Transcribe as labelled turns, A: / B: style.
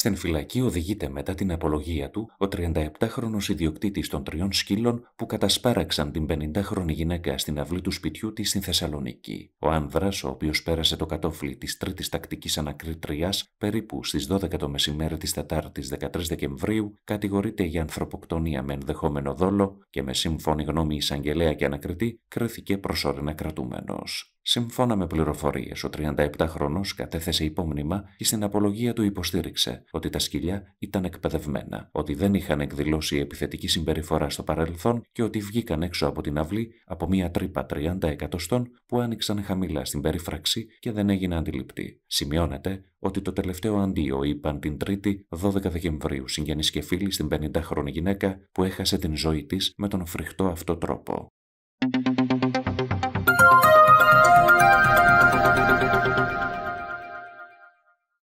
A: Στην φυλακή οδηγείται μετά την απολογία του ο 37χρονος ιδιοκτήτης των τριών σκύλων που κατασπάραξαν την 50χρονη γυναίκα στην αυλή του σπιτιού της στην Θεσσαλονίκη. Ο άνδρας, ο οποίος πέρασε το κατόφλι της τρίτης τακτικής ανακριτριάς περίπου στις 12 το μεσημέρι της Τετάρτης 13 Δεκεμβρίου, κατηγορείται για ανθρωποκτονία με ενδεχόμενο δόλο και με σύμφωνη γνώμη εισαγγελέα και ανακριτή κρίθηκε προσωρινά κρατούμενος. Σύμφωνα με πληροφορίες, ο 37χρονο κατέθεσε υπόμνημα και στην απολογία του υποστήριξε ότι τα σκυλιά ήταν εκπαιδευμένα, ότι δεν είχαν εκδηλώσει επιθετική συμπεριφορά στο παρελθόν και ότι βγήκαν έξω από την αυλή από μια τρύπα 30 εκατοστών που άνοιξαν χαμηλά στην περίφραξη και δεν έγινε αντιληπτή. Σημειώνεται ότι το τελευταίο αντίο είπαν την Τρίτη 12 Δεκεμβρίου συγγενείς και φίλοι στην 50χρονη γυναίκα που έχασε την ζωή της με τον φρικτό αυτό τρόπο.